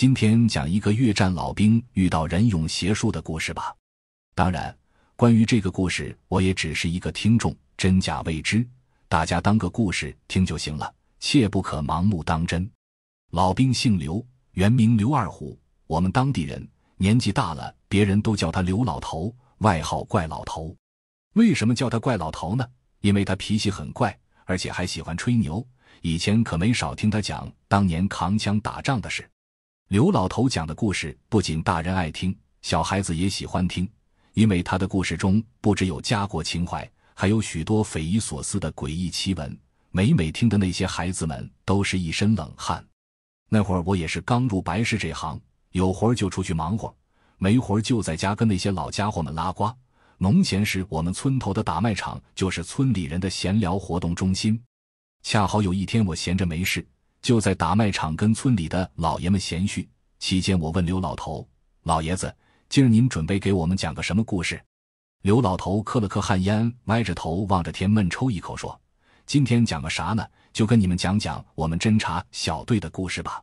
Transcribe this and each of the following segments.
今天讲一个越战老兵遇到人勇邪术的故事吧。当然，关于这个故事，我也只是一个听众，真假未知，大家当个故事听就行了，切不可盲目当真。老兵姓刘，原名刘二虎，我们当地人年纪大了，别人都叫他刘老头，外号怪老头。为什么叫他怪老头呢？因为他脾气很怪，而且还喜欢吹牛。以前可没少听他讲当年扛枪打仗的事。刘老头讲的故事不仅大人爱听，小孩子也喜欢听，因为他的故事中不只有家国情怀，还有许多匪夷所思的诡异奇闻。每每听的那些孩子们都是一身冷汗。那会儿我也是刚入白事这行，有活儿就出去忙活，没活儿就在家跟那些老家伙们拉呱。农闲时，我们村头的打麦场就是村里人的闲聊活动中心。恰好有一天我闲着没事。就在打麦场跟村里的老爷们闲叙期间，我问刘老头：“老爷子，今儿您准备给我们讲个什么故事？”刘老头磕了磕旱烟，歪着头望着天，闷抽一口，说：“今天讲个啥呢？就跟你们讲讲我们侦察小队的故事吧。”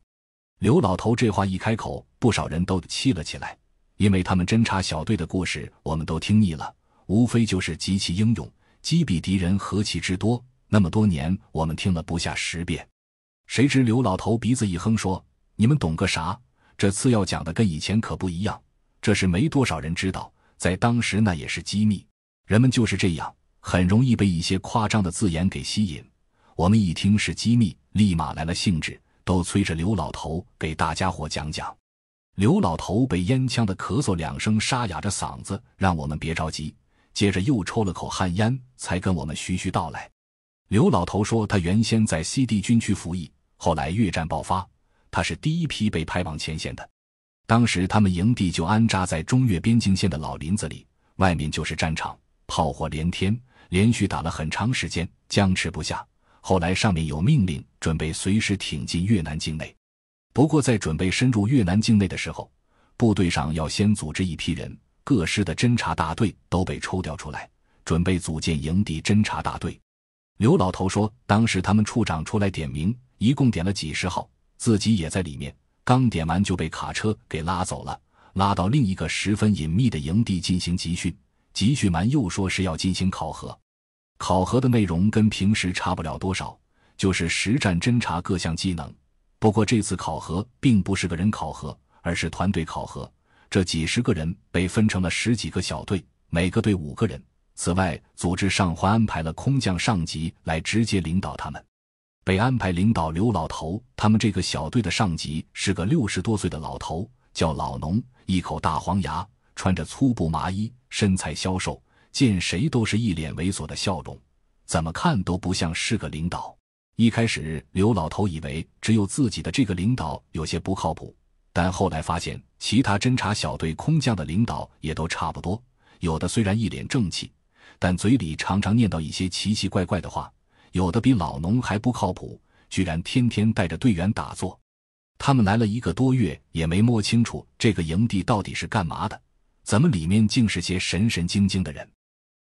刘老头这话一开口，不少人都气了起来，因为他们侦察小队的故事我们都听腻了，无非就是极其英勇，击毙敌人何其之多，那么多年我们听了不下十遍。谁知刘老头鼻子一哼，说：“你们懂个啥？这次要讲的跟以前可不一样。这是没多少人知道，在当时那也是机密。人们就是这样，很容易被一些夸张的字眼给吸引。我们一听是机密，立马来了兴致，都催着刘老头给大家伙讲讲。”刘老头被烟呛的咳嗽两声，沙哑着嗓子让我们别着急，接着又抽了口旱烟，才跟我们徐徐道来。刘老头说，他原先在西地军区服役。后来越战爆发，他是第一批被派往前线的。当时他们营地就安扎在中越边境线的老林子里，外面就是战场，炮火连天，连续打了很长时间，僵持不下。后来上面有命令，准备随时挺进越南境内。不过在准备深入越南境内的时候，部队上要先组织一批人，各师的侦察大队都被抽调出来，准备组建营地侦察大队。刘老头说：“当时他们处长出来点名，一共点了几十号，自己也在里面。刚点完就被卡车给拉走了，拉到另一个十分隐秘的营地进行集训。集训完又说是要进行考核，考核的内容跟平时差不了多少，就是实战侦察各项技能。不过这次考核并不是个人考核，而是团队考核。这几十个人被分成了十几个小队，每个队五个人。”此外，组织上还安排了空降上级来直接领导他们。被安排领导刘老头他们这个小队的上级是个六十多岁的老头，叫老农，一口大黄牙，穿着粗布麻衣，身材消瘦，见谁都是一脸猥琐的笑容，怎么看都不像是个领导。一开始，刘老头以为只有自己的这个领导有些不靠谱，但后来发现其他侦察小队空降的领导也都差不多，有的虽然一脸正气。但嘴里常常念叨一些奇奇怪怪的话，有的比老农还不靠谱，居然天天带着队员打坐。他们来了一个多月，也没摸清楚这个营地到底是干嘛的，怎么里面竟是些神神经经的人？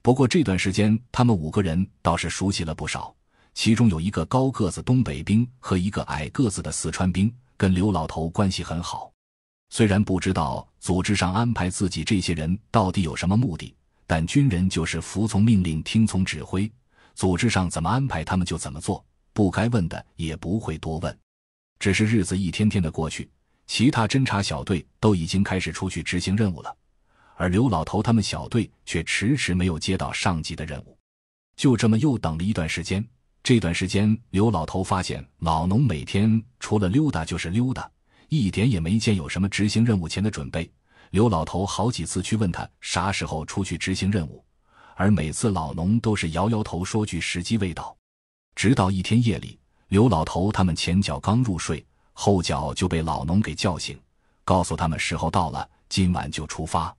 不过这段时间，他们五个人倒是熟悉了不少。其中有一个高个子东北兵和一个矮个子的四川兵，跟刘老头关系很好。虽然不知道组织上安排自己这些人到底有什么目的。但军人就是服从命令，听从指挥，组织上怎么安排他们就怎么做，不该问的也不会多问。只是日子一天天的过去，其他侦察小队都已经开始出去执行任务了，而刘老头他们小队却迟迟没有接到上级的任务。就这么又等了一段时间，这段时间刘老头发现老农每天除了溜达就是溜达，一点也没见有什么执行任务前的准备。刘老头好几次去问他啥时候出去执行任务，而每次老农都是摇摇头，说句时机未到。直到一天夜里，刘老头他们前脚刚入睡，后脚就被老农给叫醒，告诉他们时候到了，今晚就出发。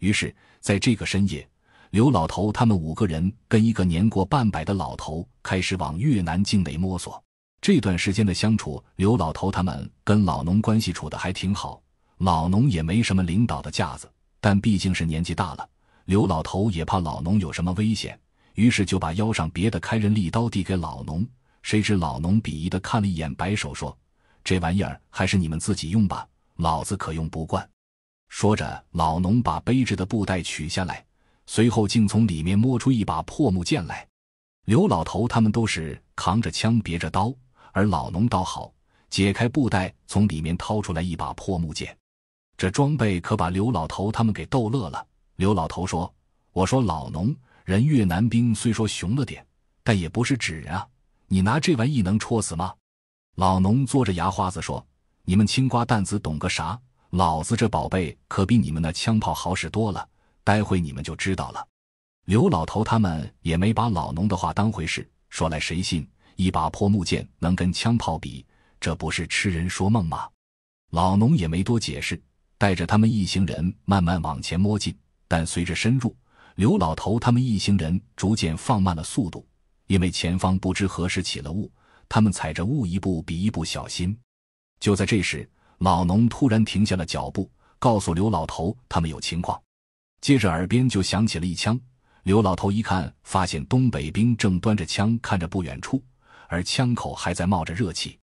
于是，在这个深夜，刘老头他们五个人跟一个年过半百的老头开始往越南境内摸索。这段时间的相处，刘老头他们跟老农关系处的还挺好。老农也没什么领导的架子，但毕竟是年纪大了。刘老头也怕老农有什么危险，于是就把腰上别的开刃利刀递给老农。谁知老农鄙夷的看了一眼，摆手说：“这玩意儿还是你们自己用吧，老子可用不惯。”说着，老农把背着的布袋取下来，随后竟从里面摸出一把破木剑来。刘老头他们都是扛着枪、别着刀，而老农倒好，解开布袋，从里面掏出来一把破木剑。这装备可把刘老头他们给逗乐了。刘老头说：“我说老农，人越南兵虽说雄了点，但也不是纸啊！你拿这玩意能戳死吗？”老农嘬着牙花子说：“你们青瓜蛋子懂个啥？老子这宝贝可比你们那枪炮好使多了，待会你们就知道了。”刘老头他们也没把老农的话当回事，说来谁信？一把破木剑能跟枪炮比？这不是痴人说梦吗？老农也没多解释。带着他们一行人慢慢往前摸进，但随着深入，刘老头他们一行人逐渐放慢了速度，因为前方不知何时起了雾，他们踩着雾一步比一步小心。就在这时，老农突然停下了脚步，告诉刘老头他们有情况。接着耳边就响起了一枪，刘老头一看，发现东北兵正端着枪看着不远处，而枪口还在冒着热气。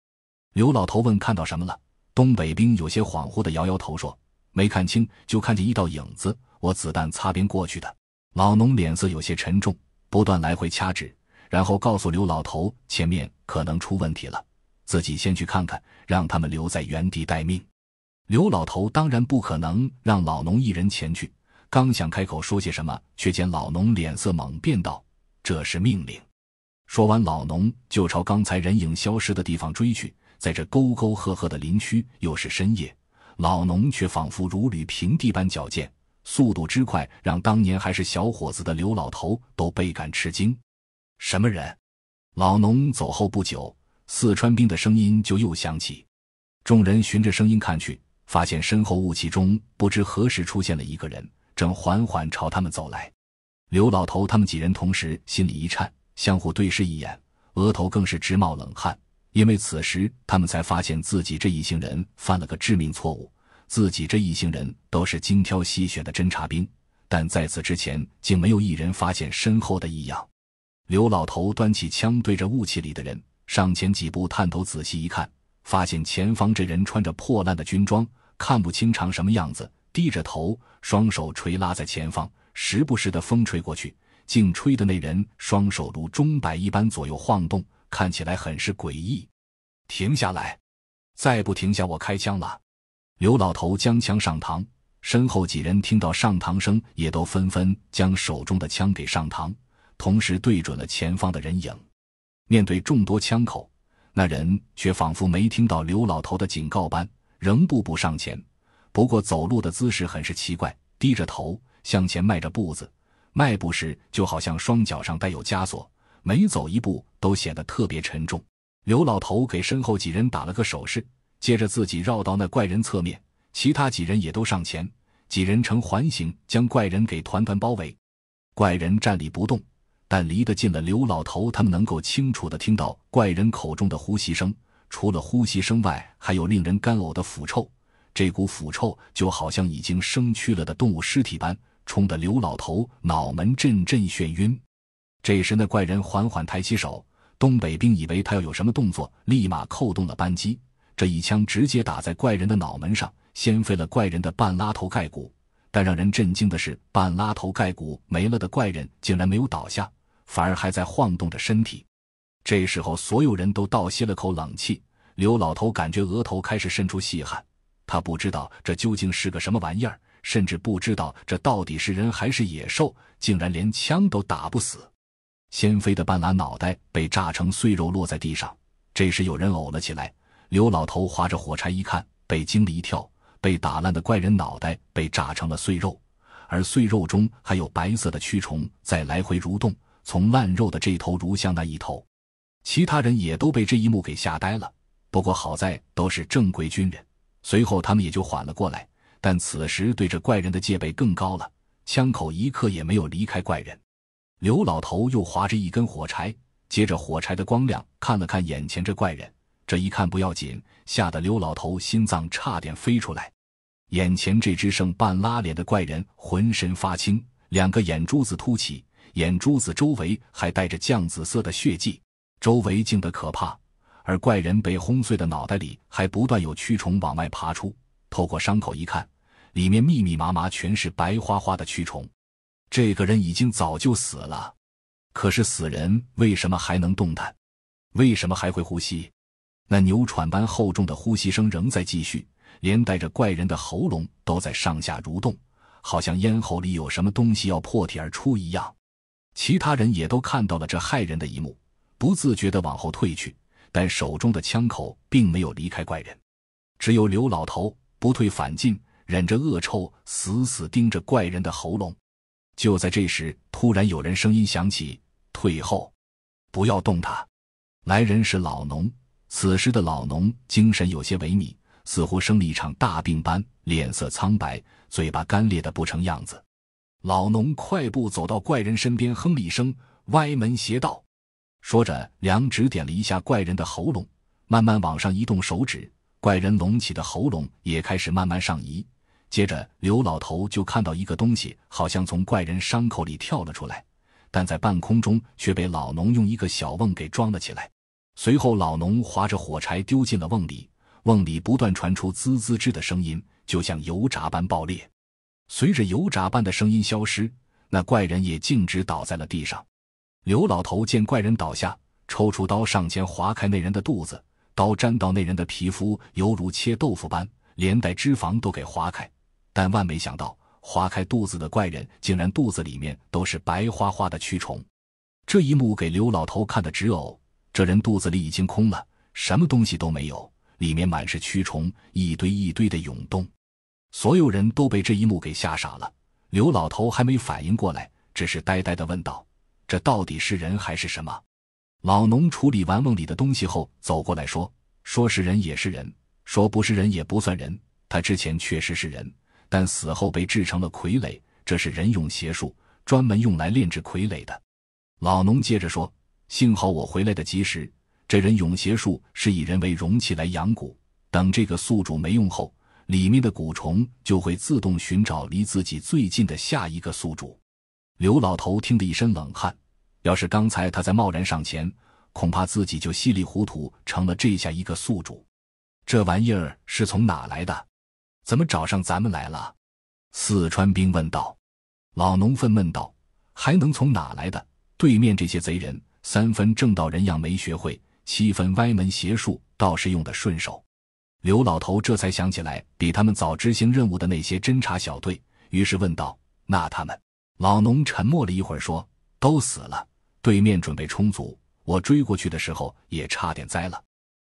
刘老头问：“看到什么了？”东北兵有些恍惚的摇摇头说。没看清，就看见一道影子。我子弹擦边过去的。老农脸色有些沉重，不断来回掐指，然后告诉刘老头：“前面可能出问题了，自己先去看看，让他们留在原地待命。”刘老头当然不可能让老农一人前去，刚想开口说些什么，却见老农脸色猛变，道：“这是命令！”说完，老农就朝刚才人影消失的地方追去。在这沟沟壑壑的林区，又是深夜。老农却仿佛如履平地般矫健，速度之快让当年还是小伙子的刘老头都倍感吃惊。什么人？老农走后不久，四川兵的声音就又响起。众人循着声音看去，发现身后雾气中不知何时出现了一个人，正缓缓朝他们走来。刘老头他们几人同时心里一颤，相互对视一眼，额头更是直冒冷汗。因为此时他们才发现自己这一行人犯了个致命错误。自己这一行人都是精挑细选的侦察兵，但在此之前竟没有一人发现身后的异样。刘老头端起枪，对着雾气里的人上前几步，探头仔细一看，发现前方这人穿着破烂的军装，看不清长什么样子，低着头，双手垂拉在前方，时不时的风吹过去，竟吹的那人双手如钟摆一般左右晃动。看起来很是诡异，停下来，再不停下我开枪了。刘老头将枪上膛，身后几人听到上膛声，也都纷纷将手中的枪给上膛，同时对准了前方的人影。面对众多枪口，那人却仿佛没听到刘老头的警告般，仍步步上前。不过走路的姿势很是奇怪，低着头向前迈着步子，迈步时就好像双脚上带有枷锁。每走一步都显得特别沉重。刘老头给身后几人打了个手势，接着自己绕到那怪人侧面，其他几人也都上前，几人呈环形将怪人给团团包围。怪人站立不动，但离得近的刘老头他们能够清楚地听到怪人口中的呼吸声。除了呼吸声外，还有令人干呕的腐臭。这股腐臭就好像已经生蛆了的动物尸体般，冲得刘老头脑门阵阵眩晕。这时，那怪人缓缓抬起手，东北兵以为他要有什么动作，立马扣动了扳机。这一枪直接打在怪人的脑门上，掀飞了怪人的半拉头盖骨。但让人震惊的是，半拉头盖骨没了的怪人竟然没有倒下，反而还在晃动着身体。这时候，所有人都倒吸了口冷气。刘老头感觉额头开始渗出细汗，他不知道这究竟是个什么玩意儿，甚至不知道这到底是人还是野兽，竟然连枪都打不死。先飞的半拉脑袋被炸成碎肉，落在地上。这时有人呕了起来。刘老头划着火柴一看，被惊了一跳。被打烂的怪人脑袋被炸成了碎肉，而碎肉中还有白色的蛆虫在来回蠕动，从烂肉的这头蠕向那一头。其他人也都被这一幕给吓呆了。不过好在都是正规军人，随后他们也就缓了过来。但此时对着怪人的戒备更高了，枪口一刻也没有离开怪人。刘老头又划着一根火柴，接着火柴的光亮看了看眼前这怪人。这一看不要紧，吓得刘老头心脏差点飞出来。眼前这只剩半拉脸的怪人浑身发青，两个眼珠子凸起，眼珠子周围还带着酱紫色的血迹。周围静得可怕，而怪人被轰碎的脑袋里还不断有蛆虫往外爬出。透过伤口一看，里面密密麻麻全是白花花的蛆虫。这个人已经早就死了，可是死人为什么还能动弹？为什么还会呼吸？那牛喘般厚重的呼吸声仍在继续，连带着怪人的喉咙都在上下蠕动，好像咽喉里有什么东西要破体而出一样。其他人也都看到了这骇人的一幕，不自觉的往后退去，但手中的枪口并没有离开怪人。只有刘老头不退反进，忍着恶臭，死死盯着怪人的喉咙。就在这时，突然有人声音响起：“退后，不要动他。”来人是老农。此时的老农精神有些萎靡，似乎生了一场大病般，脸色苍白，嘴巴干裂的不成样子。老农快步走到怪人身边，哼了一声：“歪门邪道。”说着，两指点了一下怪人的喉咙，慢慢往上移动手指，怪人隆起的喉咙也开始慢慢上移。接着，刘老头就看到一个东西，好像从怪人伤口里跳了出来，但在半空中却被老农用一个小瓮给装了起来。随后，老农划着火柴丢进了瓮里，瓮里不断传出滋滋滋的声音，就像油炸般爆裂。随着油炸般的声音消失，那怪人也径直倒在了地上。刘老头见怪人倒下，抽出刀上前划开那人的肚子，刀沾到那人的皮肤，犹如切豆腐般，连带脂肪都给划开。但万没想到，划开肚子的怪人竟然肚子里面都是白花花的蛆虫。这一幕给刘老头看的直呕。这人肚子里已经空了，什么东西都没有，里面满是蛆虫，一堆一堆的涌动。所有人都被这一幕给吓傻了。刘老头还没反应过来，只是呆呆的问道：“这到底是人还是什么？”老农处理完瓮里的东西后，走过来说：“说是人也是人，说不是人也不算人。他之前确实是人。”但死后被制成了傀儡，这是人俑邪术，专门用来炼制傀儡的。老农接着说：“幸好我回来的及时，这人俑邪术是以人为容器来养蛊，等这个宿主没用后，里面的蛊虫就会自动寻找离自己最近的下一个宿主。”刘老头听得一身冷汗，要是刚才他再贸然上前，恐怕自己就稀里糊涂成了这下一个宿主。这玩意儿是从哪来的？怎么找上咱们来了？四川兵问道。老农愤问道：“还能从哪来的？对面这些贼人，三分正道人样没学会，七分歪门邪术倒是用的顺手。”刘老头这才想起来，比他们早执行任务的那些侦察小队，于是问道：“那他们？”老农沉默了一会儿，说：“都死了。对面准备充足，我追过去的时候也差点栽了。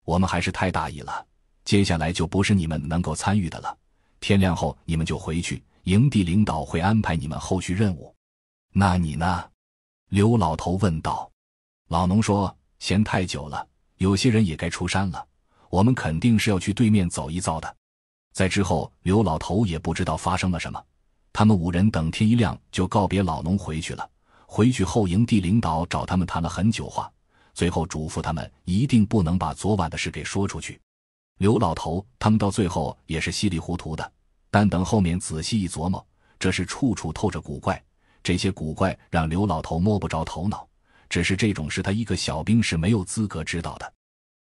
我们还是太大意了。”接下来就不是你们能够参与的了。天亮后你们就回去，营地领导会安排你们后续任务。那你呢？”刘老头问道。老农说：“闲太久了，有些人也该出山了。我们肯定是要去对面走一遭的。”在之后，刘老头也不知道发生了什么。他们五人等天一亮就告别老农回去了。回去后，营地领导找他们谈了很久话，最后嘱咐他们一定不能把昨晚的事给说出去。刘老头他们到最后也是稀里糊涂的，但等后面仔细一琢磨，这是处处透着古怪。这些古怪让刘老头摸不着头脑，只是这种事他一个小兵是没有资格知道的。